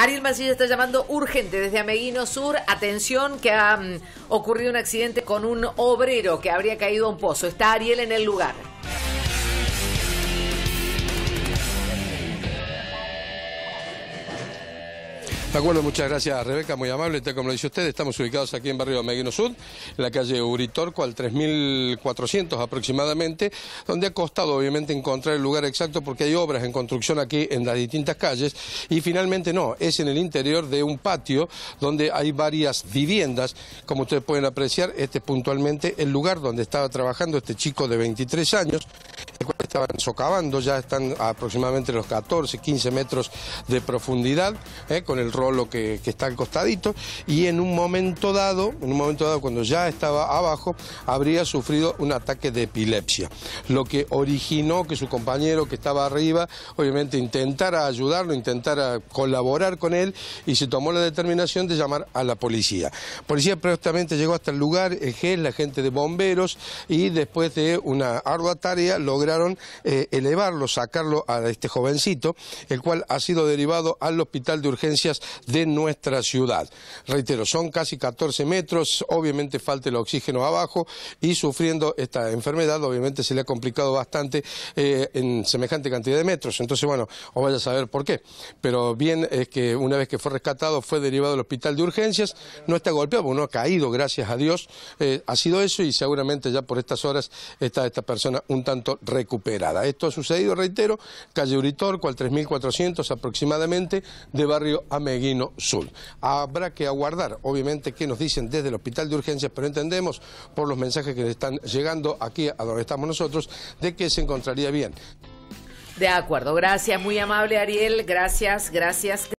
Ariel Mancilla está llamando urgente desde Ameguino Sur. Atención que ha mm, ocurrido un accidente con un obrero que habría caído a un pozo. Está Ariel en el lugar. De acuerdo, muchas gracias Rebeca, muy amable. como lo dice usted, estamos ubicados aquí en Barrio Meguino Sur, en la calle Uritorco, al 3400 aproximadamente, donde ha costado obviamente encontrar el lugar exacto porque hay obras en construcción aquí en las distintas calles y finalmente no, es en el interior de un patio donde hay varias viviendas, como ustedes pueden apreciar, este es puntualmente el lugar donde estaba trabajando este chico de 23 años estaban socavando, ya están aproximadamente los 14, 15 metros de profundidad, eh, con el rolo que, está al costadito, y en un momento dado, en un momento dado cuando ya estaba abajo, habría sufrido un ataque de epilepsia, lo que originó que su compañero que estaba arriba, obviamente intentara ayudarlo, intentara colaborar con él, y se tomó la determinación de llamar a la policía. Policía prontamente llegó hasta el lugar, el GES, la gente de bomberos, y después de una ardua tarea lograron eh, elevarlo, sacarlo a este jovencito, el cual ha sido derivado al hospital de urgencias de nuestra ciudad. Reitero, son casi 14 metros, obviamente falta el oxígeno abajo y sufriendo esta enfermedad, obviamente se le ha complicado bastante eh, en semejante cantidad de metros. Entonces, bueno, os vaya a saber por qué. Pero bien es que una vez que fue rescatado, fue derivado al hospital de urgencias, no está golpeado, no ha caído, gracias a Dios. Eh, ha sido eso y seguramente ya por estas horas está esta persona un tanto recuperada. Esto ha sucedido, reitero, calle Uritor, al 3.400 aproximadamente, de barrio Ameguino Sur. Habrá que aguardar, obviamente, qué nos dicen desde el Hospital de Urgencias, pero entendemos por los mensajes que están llegando aquí a donde estamos nosotros, de que se encontraría bien. De acuerdo, gracias, muy amable Ariel, gracias, gracias.